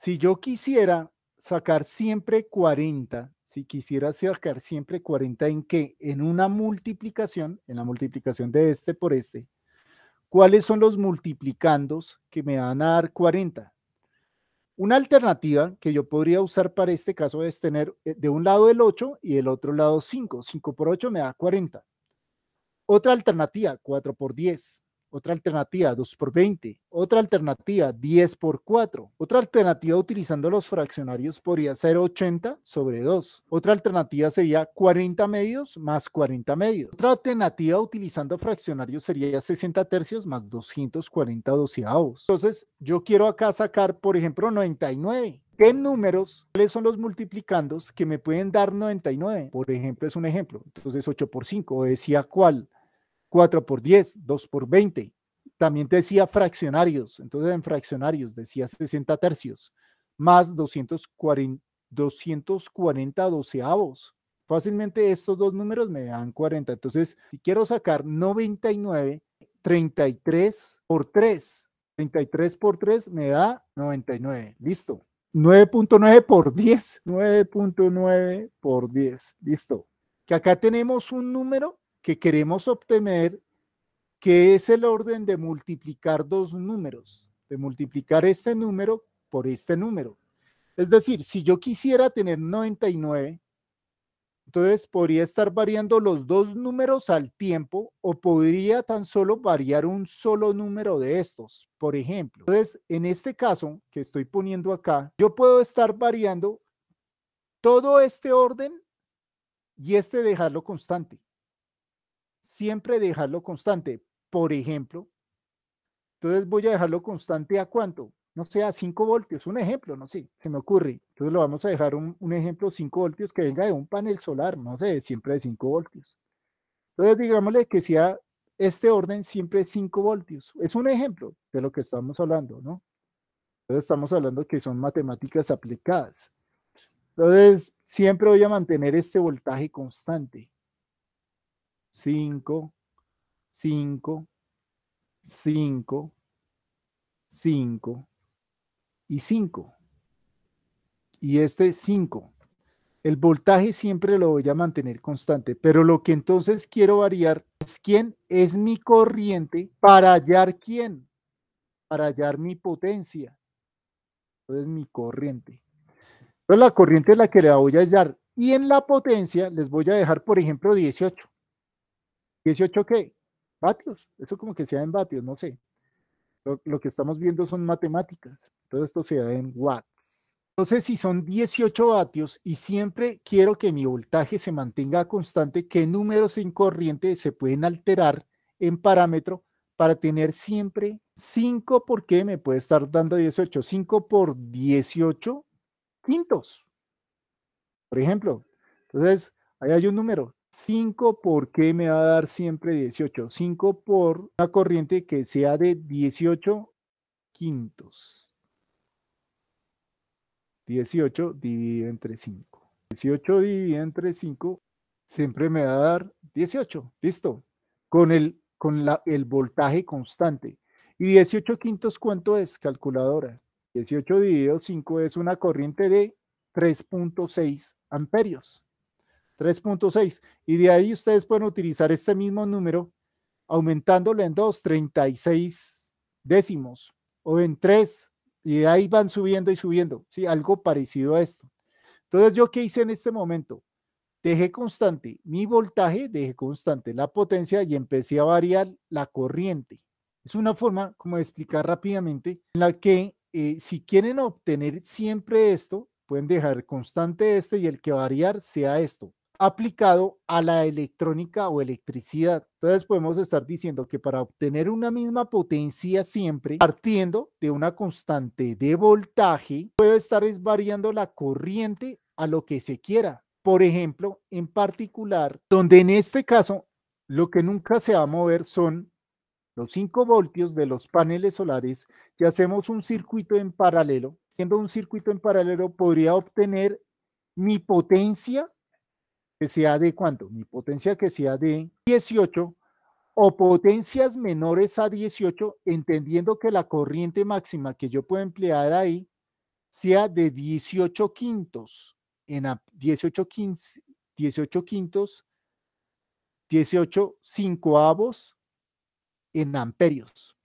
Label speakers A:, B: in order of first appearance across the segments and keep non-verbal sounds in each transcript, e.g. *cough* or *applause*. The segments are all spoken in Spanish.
A: si yo quisiera sacar siempre 40, si quisiera sacar siempre 40, ¿en qué? En una multiplicación, en la multiplicación de este por este, ¿cuáles son los multiplicandos que me van a dar 40? Una alternativa que yo podría usar para este caso es tener eh, de un lado el 8 y del otro lado 5. 5 por 8 me da 40. Otra alternativa, 4 por 10. Otra alternativa, 2 por 20. Otra alternativa, 10 por 4. Otra alternativa utilizando los fraccionarios podría ser 80 sobre 2. Otra alternativa sería 40 medios más 40 medios. Otra alternativa utilizando fraccionarios sería 60 tercios más 240 doceavos. Entonces, yo quiero acá sacar, por ejemplo, 99. ¿Qué números? ¿Cuáles son los multiplicandos que me pueden dar 99? Por ejemplo, es un ejemplo. Entonces, 8 por 5, o decía cuál. 4 por 10, 2 por 20. También te decía fraccionarios, entonces en fraccionarios decía 60 tercios, más 240, 240 doceavos. Fácilmente estos dos números me dan 40. Entonces, si quiero sacar 99, 33 por 3, 33 por 3 me da 99. Listo. 9.9 por 10, 9.9 por 10. Listo. Que acá tenemos un número que queremos obtener, que es el orden de multiplicar dos números, de multiplicar este número por este número. Es decir, si yo quisiera tener 99, entonces podría estar variando los dos números al tiempo o podría tan solo variar un solo número de estos, por ejemplo. Entonces, en este caso que estoy poniendo acá, yo puedo estar variando todo este orden y este dejarlo constante siempre dejarlo constante. Por ejemplo, entonces voy a dejarlo constante a cuánto? No sé, a 5 voltios, un ejemplo, no sé, se me ocurre. Entonces lo vamos a dejar un, ejemplo 5 voltios que venga de un panel solar, no sé, siempre de 5 voltios. Entonces digámosle que sea este orden siempre 5 voltios. Es un ejemplo de lo que estamos hablando, ¿no? Entonces estamos hablando que son matemáticas aplicadas. Entonces siempre voy a mantener este voltaje constante. 5, 5, 5, 5 y 5. Y este 5. El voltaje siempre lo voy a mantener constante, pero lo que entonces quiero variar es quién es mi corriente para hallar quién, para hallar mi potencia. Entonces mi corriente. Entonces la corriente es la que le voy a hallar y en la potencia les voy a dejar, por ejemplo, 18. ¿18 qué? Vatios. Eso como que sea en vatios, no sé. Lo, lo, que estamos viendo son matemáticas. Todo esto se da en watts. Entonces, si son 18 vatios y siempre quiero que mi voltaje se mantenga constante, ¿qué números en corriente se pueden alterar en parámetro para tener siempre 5? ¿Por qué me puede estar dando 18? 5 por 18 quintos, por ejemplo. Entonces, ahí hay un número, 5, ¿por qué me va a dar siempre 18? 5 por una corriente que sea de 18 quintos. 18 dividido entre 5. 18 dividido entre 5 siempre me va a dar 18. Listo. Con el, con el voltaje constante. ¿Y 18 quintos cuánto es? Calculadora. 18 dividido 5 es una corriente de 3.6 amperios. 3.6. Y de ahí ustedes pueden utilizar este mismo número aumentándolo en 2, 36 décimos o en 3 y de ahí van subiendo y subiendo, ¿sí? Algo parecido a esto. Entonces, ¿yo qué hice en este momento? Dejé constante mi voltaje, dejé constante la potencia y empecé a variar la corriente. Es una forma como de explicar rápidamente en la que eh, si quieren obtener siempre esto, pueden dejar constante este y el que variar sea esto aplicado a la electrónica o electricidad. Entonces podemos estar diciendo que para obtener una misma potencia siempre, partiendo de una constante de voltaje, puedo estar variando la corriente a lo que se quiera. Por ejemplo, en particular, donde en este caso lo que nunca se va a mover son los 5 voltios de los paneles solares. Si hacemos un circuito en paralelo, siendo un circuito en paralelo, podría obtener mi potencia que sea de cuánto? Mi potencia que sea de 18 o potencias menores a 18, entendiendo que la corriente máxima que yo puedo emplear ahí sea de 18 quintos, en 18, 15, 18 quintos, 18 cincoavos en amperios.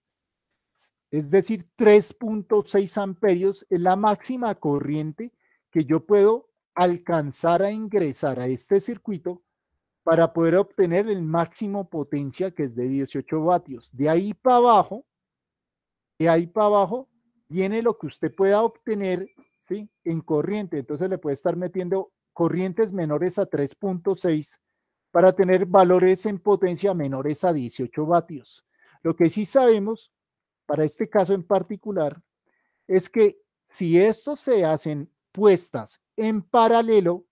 A: Es decir, 3.6 amperios es la máxima corriente que yo puedo alcanzar a ingresar a este circuito para poder obtener el máximo potencia que es de 18 vatios. De ahí para abajo, de ahí para abajo, viene lo que usted pueda obtener ¿sí? en corriente. Entonces le puede estar metiendo corrientes menores a 3.6 para tener valores en potencia menores a 18 vatios. Lo que sí sabemos, para este caso en particular, es que si estos se hacen puestas en paralelo,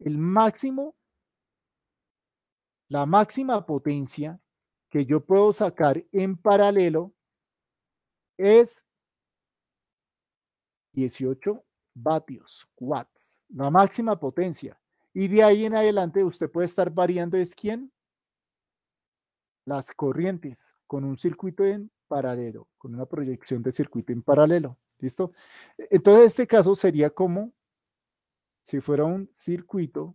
A: el máximo, la máxima potencia que yo puedo sacar en paralelo es 18 vatios, watts, la máxima potencia. Y de ahí en adelante usted puede estar variando, ¿es quién? Las corrientes con un circuito en paralelo, con una proyección de circuito en paralelo. ¿Listo? Entonces, este caso sería como si fuera un circuito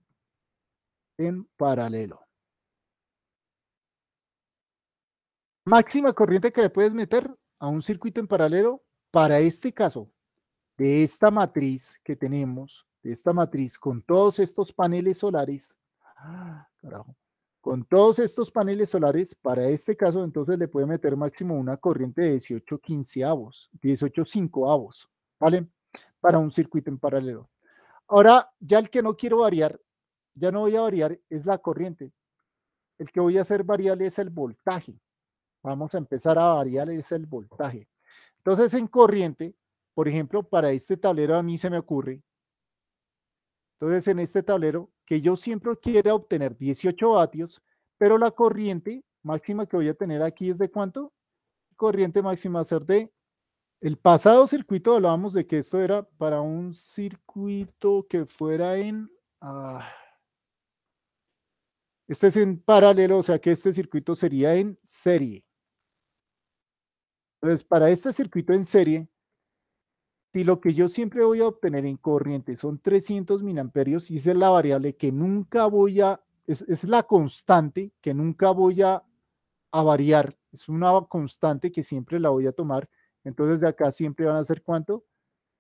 A: en paralelo. Máxima corriente que le puedes meter a un circuito en paralelo, para este caso, de esta matriz que tenemos, de esta matriz con todos estos paneles solares, ¡ah, carajo! Con todos estos paneles solares, para este caso, entonces le puede meter máximo una corriente de 18 quinceavos, 18 cincoavos, ¿vale? Para un circuito en paralelo. Ahora, ya el que no quiero variar, ya no voy a variar, es la corriente. El que voy a hacer variable es el voltaje. Vamos a empezar a variar es el voltaje. Entonces, en corriente, por ejemplo, para este tablero a mí se me ocurre entonces, en este tablero, que yo siempre quiero obtener 18 vatios, pero la corriente máxima que voy a tener aquí es de cuánto? Corriente máxima ser de... El pasado circuito hablábamos de que esto era para un circuito que fuera en... Ah, este es en paralelo, o sea que este circuito sería en serie. Entonces, para este circuito en serie, si lo que yo siempre voy a obtener en corriente son 300 miliamperios, y esa es la variable que nunca voy a, es, la constante que nunca voy a, a, variar, es una constante que siempre la voy a tomar, entonces de acá siempre van a ser ¿cuánto?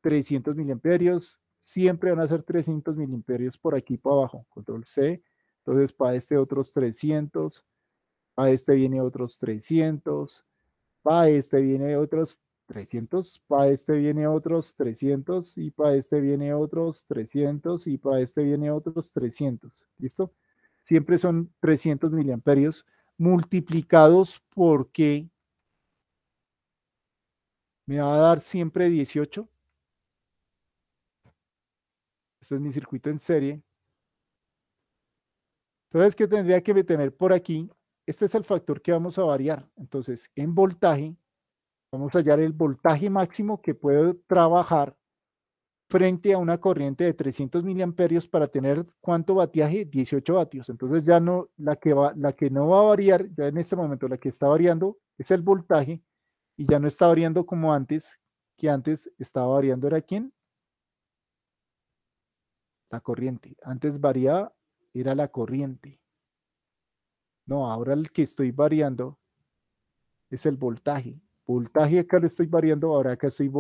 A: 300 miliamperios, siempre van a ser 300 miliamperios por aquí para abajo, control C, entonces para este otros 300, para este viene otros 300, para este viene otros 300, para este viene otros 300 y para este viene otros 300 y para este viene otros 300, ¿listo? Siempre son 300 miliamperios multiplicados porque me va a dar siempre 18. Este es mi circuito en serie. Entonces, ¿qué tendría que tener por aquí? Este es el factor que vamos a variar. Entonces, en voltaje Vamos a hallar el voltaje máximo que puedo trabajar frente a una corriente de 300 miliamperios para tener cuánto vatiaje 18 vatios entonces ya no la que va la que no va a variar ya en este momento la que está variando es el voltaje y ya no está variando como antes que antes estaba variando era quién la corriente antes variaba era la corriente no ahora el que estoy variando es el voltaje voltaje acá lo estoy variando, ahora acá estoy,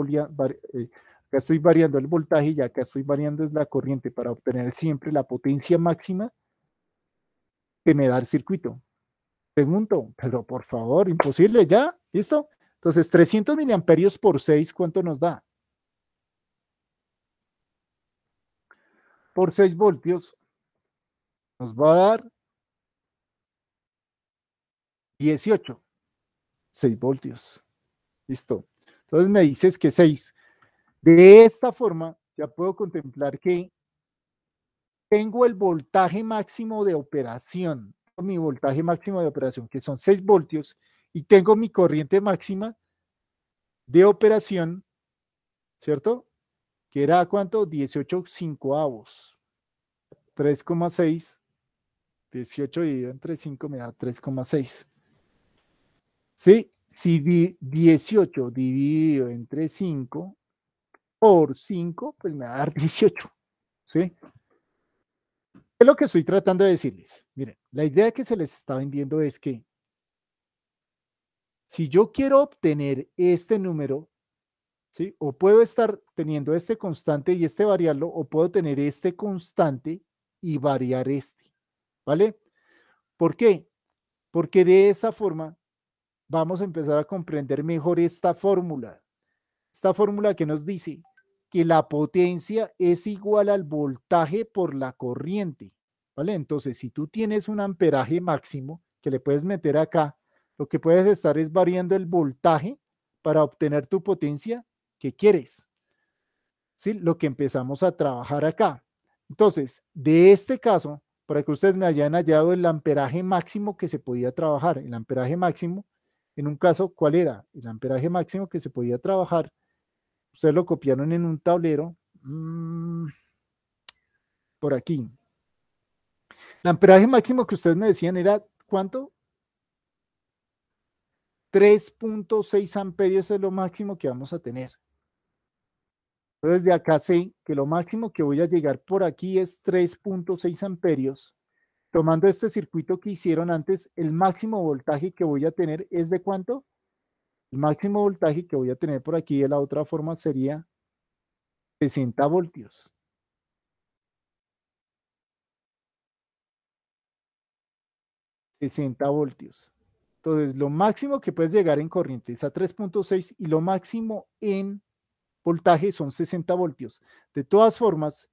A: eh, estoy variando el voltaje y acá estoy variando es la corriente para obtener siempre la potencia máxima que me da el circuito. Pregunto, pero por favor, imposible, ¿ya? ¿Listo? Entonces, 300 miliamperios por 6, ¿cuánto nos da? Por 6 voltios nos va a dar 18. 6 voltios. Listo. Entonces me dices que 6. De esta forma ya puedo contemplar que tengo el voltaje máximo de operación, mi voltaje máximo de operación, que son 6 voltios, y tengo mi corriente máxima de operación, ¿cierto? Que era cuánto? 18 5 3,6. 18 dividido entre 5 me da 3,6. ¿Sí? Si 18 dividido entre 5 por 5, pues me va a dar 18. *laughs* ¿Sí? Es lo que estoy tratando de decirles. Miren, la idea que se les está vendiendo es que si yo quiero obtener este número, ¿sí? O puedo estar teniendo este constante y este variarlo, o puedo tener este constante y variar este, ¿vale? ¿Por qué? Porque de esa forma vamos a empezar a comprender mejor esta fórmula. Esta fórmula que nos dice que la potencia es igual al voltaje por la corriente. ¿Vale? Entonces, si tú tienes un amperaje máximo que le puedes meter acá, lo que puedes estar es variando el voltaje para obtener tu potencia que quieres. ¿Sí? Lo que empezamos a trabajar acá. Entonces, de este caso, para que ustedes me hayan hallado el amperaje máximo que se podía trabajar, el amperaje máximo en un caso, ¿cuál era? El amperaje máximo que se podía trabajar. Ustedes lo copiaron en un tablero. Mm, por aquí. El amperaje máximo que ustedes me decían era ¿cuánto? 3.6 amperios es lo máximo que vamos a tener. Entonces de acá sé que lo máximo que voy a llegar por aquí es 3.6 amperios tomando este circuito que hicieron antes, el máximo voltaje que voy a tener es de cuánto? El máximo voltaje que voy a tener por aquí de la otra forma sería 60 voltios. ...60 voltios... Entonces, lo máximo que puedes llegar en corriente es a 3.6 y lo máximo en voltaje son 60 voltios. De todas formas,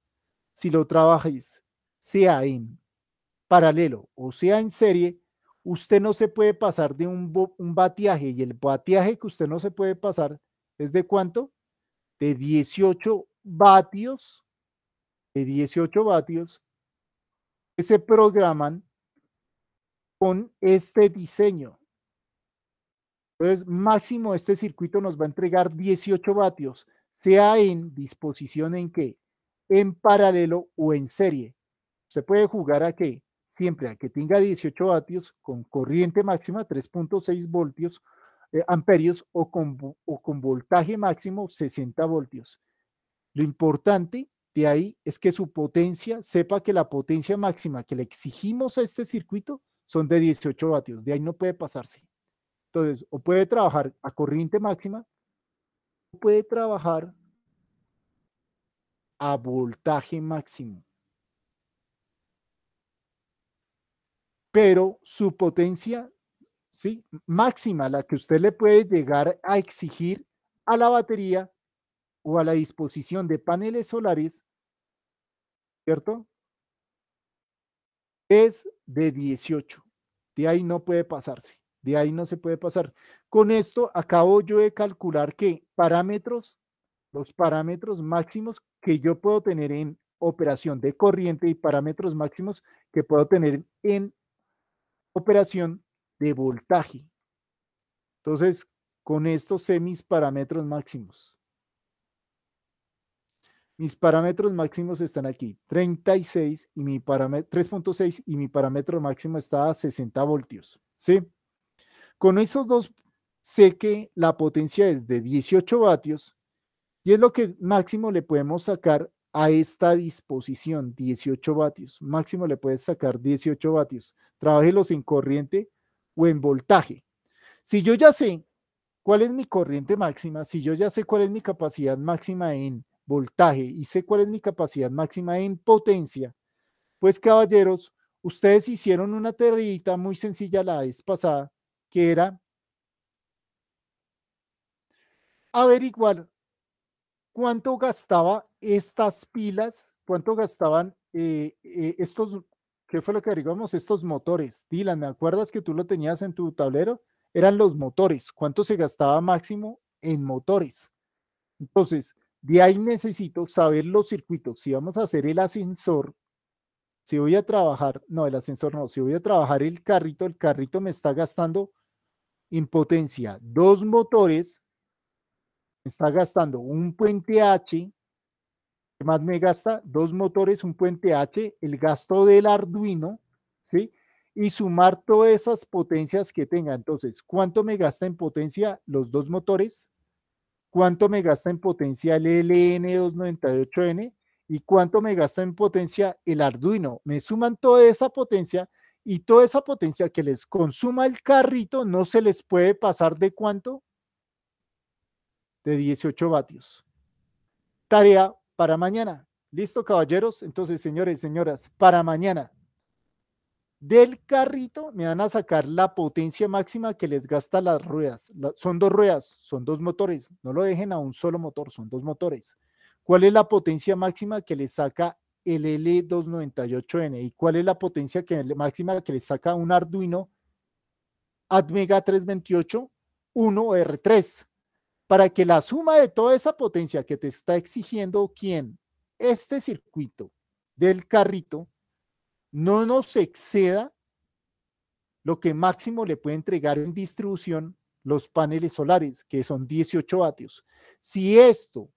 A: si lo trabajáis, sea en paralelo o sea en serie, usted no se puede pasar de un, un y el bateaje que usted no se puede pasar es de cuánto? De 18 vatios, de 18 vatios que se programan con este diseño. Entonces, máximo este circuito nos va a entregar 18 vatios, sea en disposición en qué, en paralelo o en serie. Usted puede jugar a qué, siempre a que tenga 18 vatios con corriente máxima 3.6 voltios, eh, amperios o con, o con voltaje máximo 60 voltios. Lo importante de ahí es que su potencia, sepa que la potencia máxima que le exigimos a este circuito son de 18 vatios, de ahí no puede pasarse. Entonces, o puede trabajar a corriente máxima, o puede trabajar a voltaje máximo. pero su potencia ¿sí? máxima, la que usted le puede llegar a exigir a la batería o a la disposición de paneles solares, ¿cierto? Es de 18. De ahí no puede pasarse. De ahí no se puede pasar. Con esto acabo yo de calcular que parámetros, los parámetros máximos que yo puedo tener en operación de corriente y parámetros máximos que puedo tener en operación de voltaje. Entonces, con esto sé mis parámetros máximos. Mis parámetros máximos están aquí, 36 y mi parámetro 3.6 y mi parámetro máximo está a 60 voltios, ¿sí? Con esos dos sé que la potencia es de 18 vatios y es lo que máximo le podemos sacar a esta disposición 18 vatios. Máximo le puedes sacar 18 vatios. Trabajelos en corriente o en voltaje. Si yo ya sé cuál es mi corriente máxima, si yo ya sé cuál es mi capacidad máxima en voltaje y sé cuál es mi capacidad máxima en potencia, pues caballeros, ustedes hicieron una territa muy sencilla la vez pasada, que era averiguar cuánto gastaba estas pilas, ¿cuánto gastaban eh, eh, estos, qué fue lo que averiguamos? Estos motores. Dylan, ¿me acuerdas que tú lo tenías en tu tablero? Eran los motores. ¿Cuánto se gastaba máximo en motores? Entonces, de ahí necesito saber los circuitos. Si vamos a hacer el ascensor, si voy a trabajar, no, el ascensor no, si voy a trabajar el carrito, el carrito me está gastando en potencia dos motores, me está gastando un puente H, más me gasta? Dos motores, un puente H, el gasto del Arduino, ¿sí? Y sumar todas esas potencias que tenga. Entonces, ¿cuánto me gasta en potencia los dos motores? ¿Cuánto me gasta en potencia el LN298N? ¿Y cuánto me gasta en potencia el Arduino? Me suman toda esa potencia y toda esa potencia que les consuma el carrito no se les puede pasar de cuánto? De 18 vatios. Tarea para mañana. ¿Listo, caballeros? Entonces, señores y señoras, para mañana del carrito me van a sacar la potencia máxima que les gasta las ruedas. son dos ruedas, son dos motores. No lo dejen a un solo motor, son dos motores. ¿Cuál es la potencia máxima que les saca el L298N? ¿Y cuál es la potencia que, máxima que les saca un Arduino Atmega 328 1R3? para que la suma de toda esa potencia que te está exigiendo quien este circuito del carrito no nos exceda lo que máximo le puede entregar en distribución los paneles solares, que son 18 vatios. Si esto,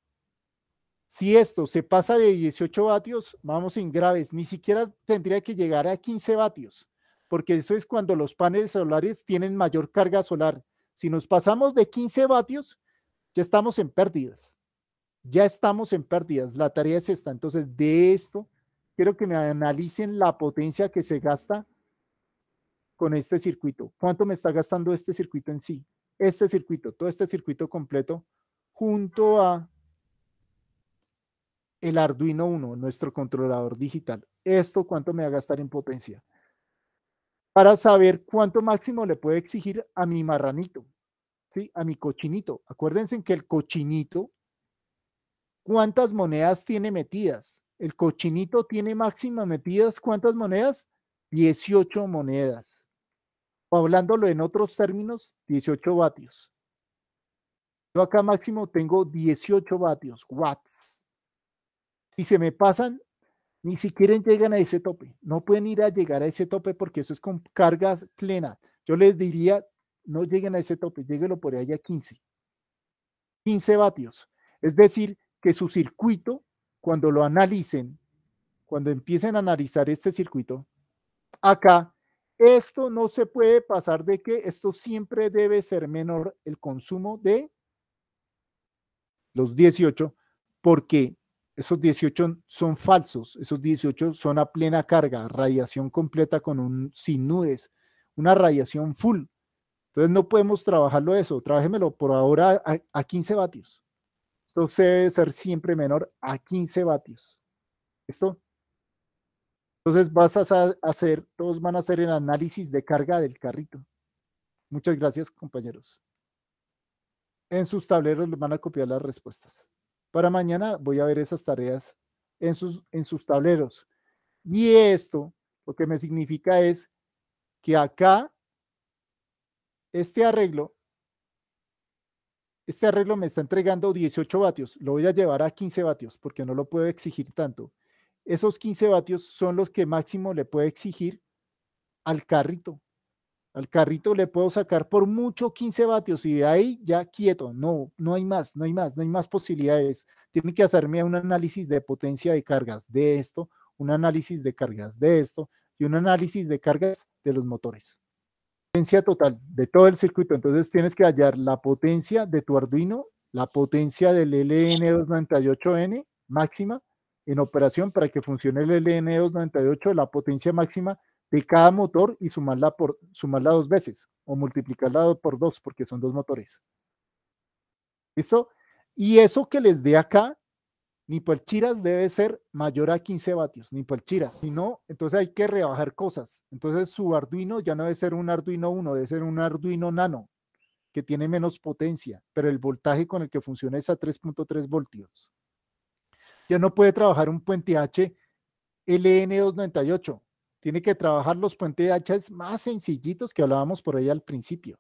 A: si esto se pasa de 18 vatios, vamos en graves, ni siquiera tendría que llegar a 15 vatios, porque eso es cuando los paneles solares tienen mayor carga solar. Si nos pasamos de 15 vatios, ya estamos en pérdidas. Ya estamos en pérdidas. La tarea es esta. Entonces, de esto, quiero que me analicen la potencia que se gasta con este circuito. ¿Cuánto me está gastando este circuito en sí? Este circuito, todo este circuito completo, junto a el Arduino 1, nuestro controlador digital. ¿Esto cuánto me va a gastar en potencia? Para saber cuánto máximo le puedo exigir a mi marranito. A mi cochinito. Acuérdense que el cochinito, ¿cuántas monedas tiene metidas? El cochinito tiene máxima metidas, ¿cuántas monedas? 18 monedas. O hablándolo en otros términos, 18 vatios. Yo acá máximo tengo 18 vatios, watts. Si se me pasan, ni siquiera llegan a ese tope. No pueden ir a llegar a ese tope porque eso es con cargas plenas. Yo les diría no lleguen a ese tope, lléguelo por allá a 15. 15 vatios. Es decir, que su circuito, cuando lo analicen, cuando empiecen a analizar este circuito, acá, esto no se puede pasar de que esto siempre debe ser menor el consumo de los 18, porque esos 18 son falsos, esos 18 son a plena carga, radiación completa con un sin nubes, una radiación full, entonces no podemos trabajarlo eso, trabajémelo por ahora a, 15 vatios. Esto debe ser siempre menor a 15 vatios. Esto. Entonces vas a hacer, todos van a hacer el análisis de carga del carrito. Muchas gracias, compañeros. En sus tableros les van a copiar las respuestas. Para mañana voy a ver esas tareas en sus, en sus tableros. Y esto lo que me significa es que acá este arreglo, este arreglo me está entregando 18 vatios, lo voy a llevar a 15 vatios porque no lo puedo exigir tanto. Esos 15 vatios son los que máximo le puedo exigir al carrito. Al carrito le puedo sacar por mucho 15 vatios y de ahí ya quieto, no, no hay más, no hay más, no hay más posibilidades. Tiene que hacerme un análisis de potencia de cargas de esto, un análisis de cargas de esto y un análisis de cargas de los motores potencia total de todo el circuito. Entonces tienes que hallar la potencia de tu Arduino, la potencia del LN298N máxima en operación para que funcione el LN298, la potencia máxima de cada motor y sumarla, por, sumarla dos veces o multiplicarla por dos porque son dos motores. ¿Listo? Y eso que les dé acá ni por chiras debe ser mayor a 15 vatios, ni chiras. Si no, entonces hay que rebajar cosas. Entonces su Arduino ya no debe ser un Arduino 1, debe ser un Arduino Nano, que tiene menos potencia, pero el voltaje con el que funciona es a 3.3 voltios. Ya no puede trabajar un puente H LN298. Tiene que trabajar los puentes H más sencillitos que hablábamos por ahí al principio.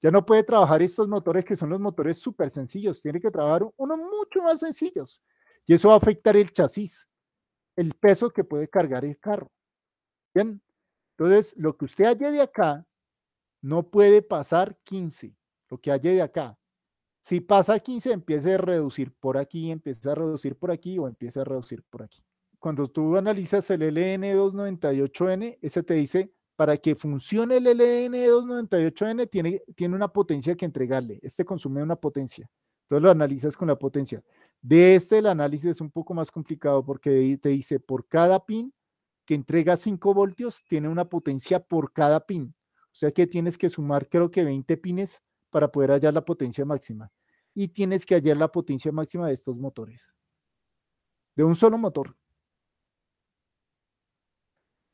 A: Ya no puede trabajar estos motores que son los motores súper sencillos. Tiene que trabajar unos mucho más sencillos y eso va a afectar el chasis, el peso que puede cargar el carro. Bien, entonces lo que usted haya de acá no puede pasar 15, lo que haya de acá. Si pasa 15, empiece a reducir por aquí, empieza a reducir por aquí o empieza a reducir por aquí. Cuando tú analizas el LN298N, ese te dice, para que funcione el LN298N, tiene, tiene una potencia que entregarle. Este consume una potencia. Entonces lo analizas con la potencia. De este el análisis es un poco más complicado porque te dice por cada pin que entrega 5 voltios tiene una potencia por cada pin. O sea que tienes que sumar creo que 20 pines para poder hallar la potencia máxima. Y tienes que hallar la potencia máxima de estos motores. De un solo motor.